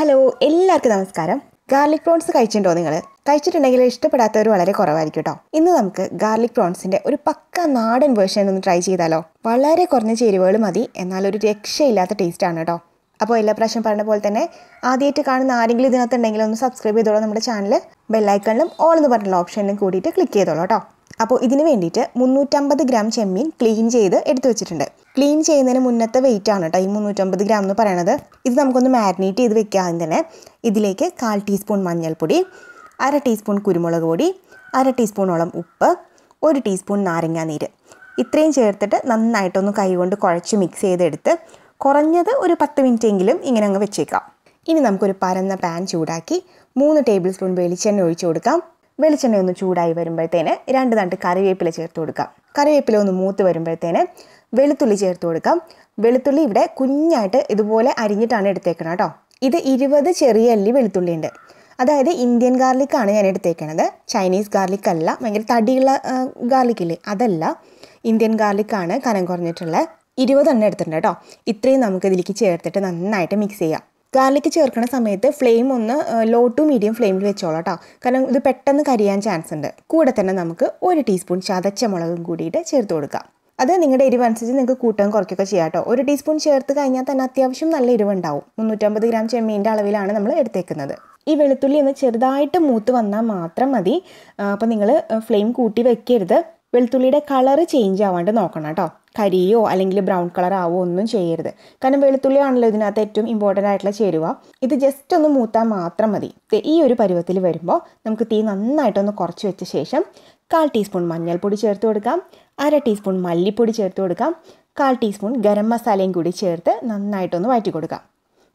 hello എല്ലാവർക്കും നമസ്കാരം garlic prawns കഴിച്ചിട്ടുണ്ടോ നിങ്ങൾ കഴിച്ചിട്ടുണ്ടെങ്കിൽ ഇഷ്ടപ്പെടാത്തവർ വളരെ കുറവായിരിക്കും കേട്ടോ ഇന്ന് നമുക്ക് ഗാർലിക് പ്രോൺസിൻ്റെ ഒരു പക്ക നാടൻ വേർഷൻ ഒന്ന് ട്രൈ ചെയ്താലോ വളരെ കുറഞ്ഞ ചേരുവകൾ മതി എന്നാൽ ഒരു രക്ഷയില്ലാത്ത ടേസ്റ്റാണ് കേട്ടോ അപ്പോൾ എല്ലാ പ്രാവശ്യം പറഞ്ഞ പോലെ തന്നെ ആദ്യമായിട്ട് കാണുന്ന ആരെങ്കിലും ഇതിനകത്തുണ്ടെങ്കിൽ ഒന്ന് സബ്സ്ക്രൈബ് ചെയ്തോളൂ നമ്മുടെ ചാനൽ ബെല്ലൈക്കണിലും ഓൾ എന്ന് പറഞ്ഞുള്ള ഓപ്ഷനിലും കൂടിയിട്ട് ക്ലിക്ക് ചെയ്തോളൂ കേട്ടോ അപ്പോൾ ഇതിന് വേണ്ടിയിട്ട് മുന്നൂറ്റമ്പത് ഗ്രാം ചെമ്മീൻ ക്ലീൻ ചെയ്ത് എടുത്തു വെച്ചിട്ടുണ്ട് ക്ലീൻ ചെയ്യുന്നതിന് മുന്നത്തെ വെയിറ്റ് ആണ് കേട്ടോ ഈ മുന്നൂറ്റമ്പത് ഗ്രാം എന്ന് പറയണത് ഇത് നമുക്കൊന്ന് മാരിനേറ്റ് ചെയ്ത് വെക്കാതെ തന്നെ ഇതിലേക്ക് കാൽ ടീസ്പൂൺ മഞ്ഞൾപ്പൊടി അര ടീസ്പൂൺ കുരുമുളക് പൊടി അര ടീസ്പൂണോളം ഉപ്പ് ഒരു ടീസ്പൂൺ നാരങ്ങാനീര് ഇത്രയും ചേർത്തിട്ട് നന്നായിട്ടൊന്ന് കൈകൊണ്ട് കുഴച്ച് മിക്സ് ചെയ്തെടുത്ത് കുറഞ്ഞത് ഒരു പത്ത് മിനിറ്റെങ്കിലും ഇങ്ങനെ അങ്ങ് വെച്ചേക്കാം ഇനി നമുക്കൊരു പരന്ന പാൻ ചൂടാക്കി മൂന്ന് ടേബിൾ സ്പൂൺ വെളിച്ചെണ്ണ ഒഴിച്ചു കൊടുക്കാം വെളിച്ചെണ്ണ ഒന്ന് ചൂടായി വരുമ്പോഴത്തേന് രണ്ട് തണ്ട് കറിവേപ്പില ചേർത്ത് കൊടുക്കാം കറിവേപ്പില ഒന്ന് മൂത്ത് വരുമ്പോഴത്തേന് വെളുത്തുള്ളി ചേർത്ത് കൊടുക്കാം വെളുത്തുള്ളി ഇവിടെ കുഞ്ഞായിട്ട് ഇതുപോലെ അരിഞ്ഞിട്ടാണ് എടുത്തേക്കണം കേട്ടോ ഇത് ഇരുപത് ചെറിയ അല്ലി വെളുത്തുള്ളി ഉണ്ട് അതായത് ഇന്ത്യൻ ഗാർലിക്കാണ് ഞാൻ എടുത്തേക്കണത് ചൈനീസ് ഗാർലിക് അല്ല ഭയങ്കര തടിയുള്ള ഗാർലിക് ഇല്ലേ അതല്ല ഇന്ത്യൻ ഗാർലിക്കാണ് കനം കുറഞ്ഞിട്ടുള്ള ഇരുപതെണ്ണം എടുത്തിട്ടുണ്ട് കേട്ടോ ഇത്രയും നമുക്ക് ഇതിലേക്ക് ചേർത്തിട്ട് നന്നായിട്ട് മിക്സ് ചെയ്യാം ഗാർലിക് ചേർക്കുന്ന സമയത്ത് ഫ്ലെയിം ഒന്ന് ലോ ടു മീഡിയം ഫ്ലെയിമിൽ വെച്ചോളാം കേട്ടോ കാരണം ഇത് പെട്ടെന്ന് കരിയാൻ ചാൻസ് ഉണ്ട് കൂടെ തന്നെ നമുക്ക് ഒരു ടീസ്പൂൺ ചതച്ച മുളകും കൂടിയിട്ട് ചേർത്ത് കൊടുക്കാം അത് നിങ്ങളുടെ എരിവ് അനുസരിച്ച് നിങ്ങൾക്ക് കൂട്ടാൻ കുറയ്ക്കുകയൊക്കെ ചെയ്യാം കേട്ടോ ഒരു ടീസ്പൂൺ ചേർത്ത് കഴിഞ്ഞാൽ തന്നെ അത്യാവശ്യം നല്ല എരിവുണ്ടാവും മുന്നൂറ്റമ്പത് ഗ്രാം ചെമ്മീൻ്റെ അളവിലാണ് നമ്മൾ എടുത്തേക്കുന്നത് ഈ വെളുത്തുള്ളി ഒന്ന് ചെറുതായിട്ട് മൂത്ത് വന്നാൽ മാത്രം മതി അപ്പോൾ നിങ്ങൾ ഫ്ലെയിം കൂട്ടി വെക്കരുത് വെളുത്തുള്ളിയുടെ കളറ് ചേഞ്ച് ആവാണ്ട് നോക്കണം കേട്ടോ കരിയോ അല്ലെങ്കിൽ ബ്രൗൺ കളർ ആവോ ഒന്നും ചെയ്യരുത് കാരണം വെളുത്തുള്ളിയാണല്ലോ ഇതിനകത്ത് ഏറ്റവും ഇമ്പോർട്ടൻ്റ് ആയിട്ടുള്ള ചേരുവ ഇത് ജസ്റ്റ് ഒന്ന് മൂത്താൽ മാത്രം മതി ഈ ഒരു പരുവത്തിൽ വരുമ്പോൾ നമുക്ക് തീ നന്നായിട്ടൊന്ന് കുറച്ച് വെച്ച ശേഷം കാൽ ടീസ്പൂൺ മഞ്ഞൾപ്പൊടി ചേർത്ത് കൊടുക്കാം അര ടീസ്പൂൺ മല്ലിപ്പൊടി ചേർത്ത് കൊടുക്കാം കാൽ ടീസ്പൂൺ ഗരം മസാലയും കൂടി ചേർത്ത് നന്നായിട്ടൊന്ന് വഴറ്റി കൊടുക്കാം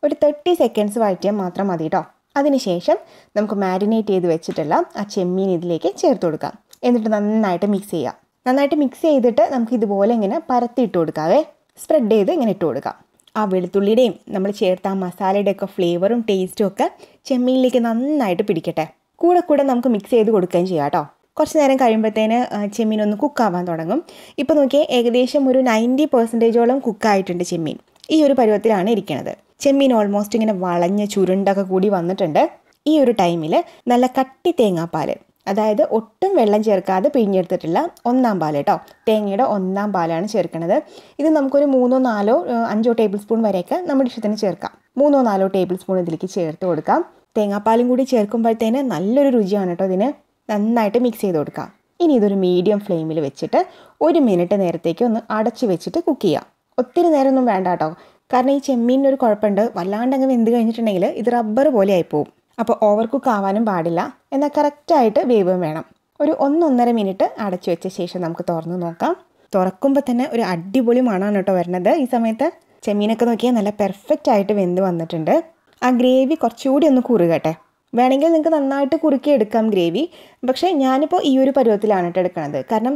ഒരു തേർട്ടി സെക്കൻഡ്സ് വഴറ്റിയാൽ മാത്രം മതി കേട്ടോ അതിനുശേഷം നമുക്ക് മാരിനേറ്റ് ചെയ്ത് വെച്ചിട്ടുള്ള ആ ചെമ്മീൻ ഇതിലേക്ക് ചേർത്ത് കൊടുക്കാം എന്നിട്ട് നന്നായിട്ട് മിക്സ് ചെയ്യാം നന്നായിട്ട് മിക്സ് ചെയ്തിട്ട് നമുക്ക് ഇതുപോലെ ഇങ്ങനെ പരത്തി ഇട്ട് കൊടുക്കാവേ സ്പ്രെഡ് ചെയ്ത് ഇങ്ങനെ ഇട്ട് കൊടുക്കാം ആ വെളുത്തുള്ളിയുടെയും നമ്മൾ ചേർത്ത ആ മസാലയുടെ ഒക്കെ ഫ്ലേവറും ടേസ്റ്റും ഒക്കെ ചെമ്മീനിലേക്ക് നന്നായിട്ട് പിടിക്കട്ടെ കൂടെ കൂടെ നമുക്ക് മിക്സ് ചെയ്ത് കൊടുക്കുകയും ചെയ്യാം കേട്ടോ കുറച്ച് നേരം കഴിയുമ്പോഴത്തേന് ചെമ്മീൻ ഒന്ന് കുക്കാവാൻ തുടങ്ങും ഇപ്പോൾ നോക്കിയാൽ ഏകദേശം ഒരു നയൻറ്റി പെർസെൻറ്റേജോളം കുക്കായിട്ടുണ്ട് ചെമ്മീൻ ഈ ഒരു പരുവത്തിലാണ് ഇരിക്കുന്നത് ചെമ്മീൻ ഓൾമോസ്റ്റ് ഇങ്ങനെ വളഞ്ഞ് ചുരുണ്ടൊക്കെ കൂടി വന്നിട്ടുണ്ട് ഈ ഒരു ടൈമിൽ നല്ല കട്ടി തേങ്ങാപ്പാൽ അതായത് ഒട്ടും വെള്ളം ചേർക്കാതെ പിഴിഞ്ഞെടുത്തിട്ടില്ല ഒന്നാം പാൽ കേട്ടോ തേങ്ങയുടെ ഒന്നാം പാലാണ് ചേർക്കുന്നത് ഇത് നമുക്കൊരു മൂന്നോ നാലോ അഞ്ചോ ടേബിൾ സ്പൂൺ വരെയൊക്കെ നമ്മുടെ ഇഷ്ടത്തിന് ചേർക്കാം മൂന്നോ നാലോ ടേബിൾ സ്പൂൺ ഇതിലേക്ക് ചേർത്ത് കൊടുക്കാം തേങ്ങാപ്പാലും കൂടി ചേർക്കുമ്പോഴത്തേന് നല്ലൊരു രുചിയാണ് കേട്ടോ ഇതിന് നന്നായിട്ട് മിക്സ് ചെയ്ത് കൊടുക്കാം ഇനി ഇതൊരു മീഡിയം ഫ്ലെയിമിൽ വെച്ചിട്ട് ഒരു മിനിറ്റ് നേരത്തേക്ക് ഒന്ന് അടച്ച് വെച്ചിട്ട് കുക്ക് ചെയ്യാം ഒത്തിരി നേരമൊന്നും വേണ്ട കേട്ടോ കാരണം ഈ ചെമ്മീനിനൊരു കുഴപ്പമുണ്ട് വല്ലാണ്ടങ്ങ് വെന്ത് കഴിഞ്ഞിട്ടുണ്ടെങ്കിൽ ഇത് റബ്ബർ പോലെ ആയിപ്പോവും അപ്പോൾ ഓവർ കുക്ക് ആവാനും പാടില്ല എന്നാൽ കറക്റ്റായിട്ട് വേവും വേണം ഒരു ഒന്നൊന്നര മിനിറ്റ് അടച്ചു വെച്ച ശേഷം നമുക്ക് തുറന്ന് നോക്കാം തുറക്കുമ്പോൾ തന്നെ ഒരു അടിപൊളി മണമാണ് കേട്ടോ വരുന്നത് ഈ സമയത്ത് ചെമ്മീനൊക്കെ നോക്കിയാൽ നല്ല പെർഫെക്റ്റ് ആയിട്ട് വെന്ത് വന്നിട്ടുണ്ട് ആ ഗ്രേവി കുറച്ചുകൂടി ഒന്ന് കുറുകട്ടെ വേണമെങ്കിൽ നിങ്ങൾക്ക് നന്നായിട്ട് കുറുക്കി എടുക്കാം ഗ്രേവി പക്ഷേ ഞാനിപ്പോൾ ഈ ഒരു പരുവത്തിലാണ് കേട്ടോ എടുക്കുന്നത് കാരണം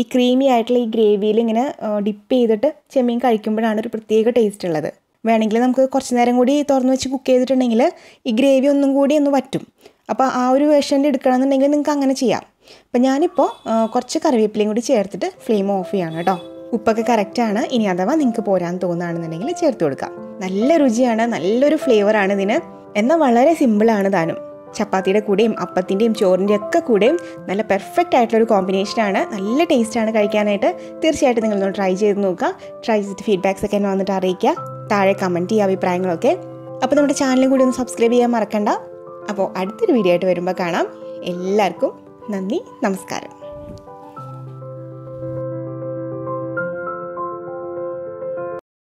ഈ ക്രീമി ആയിട്ടുള്ള ഈ ഗ്രേവിയിൽ ഇങ്ങനെ ഡിപ്പ് ചെയ്തിട്ട് ചെമ്മീൻ കഴിക്കുമ്പോഴാണ് ഒരു പ്രത്യേക ടേസ്റ്റ് ഉള്ളത് വേണമെങ്കിൽ നമുക്ക് കുറച്ച് നേരം കൂടി തുറന്ന് വെച്ച് കുക്ക് ചെയ്തിട്ടുണ്ടെങ്കിൽ ഈ ഗ്രേവി ഒന്നും കൂടി ഒന്ന് വറ്റും അപ്പോൾ ആ ഒരു വേഷൻ്റെ എടുക്കണമെന്നുണ്ടെങ്കിൽ നിങ്ങൾക്ക് അങ്ങനെ ചെയ്യാം അപ്പോൾ ഞാനിപ്പോൾ കുറച്ച് കറിവേപ്പിലയും കൂടി ചേർത്തിട്ട് ഫ്ലെയിം ഓഫ് ചെയ്യാണ് കേട്ടോ ഉപ്പൊക്കെ കറക്റ്റാണ് ഇനി അഥവാ നിങ്ങൾക്ക് പോരാൻ തോന്നുകയാണെന്നുണ്ടെങ്കിൽ ചേർത്ത് കൊടുക്കാം നല്ല രുചിയാണ് നല്ലൊരു ഫ്ലേവറാണ് ഇതിന് എന്നാൽ വളരെ സിമ്പിളാണ് താനും ചപ്പാത്തിയുടെ കൂടെയും അപ്പത്തിൻ്റെയും ചോറിൻ്റെയും ഒക്കെ കൂടെയും നല്ല പെർഫെക്റ്റ് ആയിട്ടുള്ളൊരു കോമ്പിനേഷനാണ് നല്ല ടേസ്റ്റാണ് കഴിക്കാനായിട്ട് തീർച്ചയായിട്ടും നിങ്ങളൊന്ന് ട്രൈ ചെയ്ത് നോക്കുക ട്രൈ ചെയ്തിട്ട് ഫീഡ്ബാക്സ് ഒക്കെ എന്നെ വന്നിട്ട് അറിയിക്കുക താഴെ കമൻറ്റ് ചെയ്യുക അഭിപ്രായങ്ങളൊക്കെ അപ്പോൾ നമ്മുടെ ചാനലും കൂടി ഒന്ന് സബ്സ്ക്രൈബ് ചെയ്യാൻ മറക്കണ്ട അപ്പോൾ അടുത്തൊരു വീഡിയോ ആയിട്ട് വരുമ്പോൾ കാണാം എല്ലാവർക്കും നന്ദി നമസ്കാരം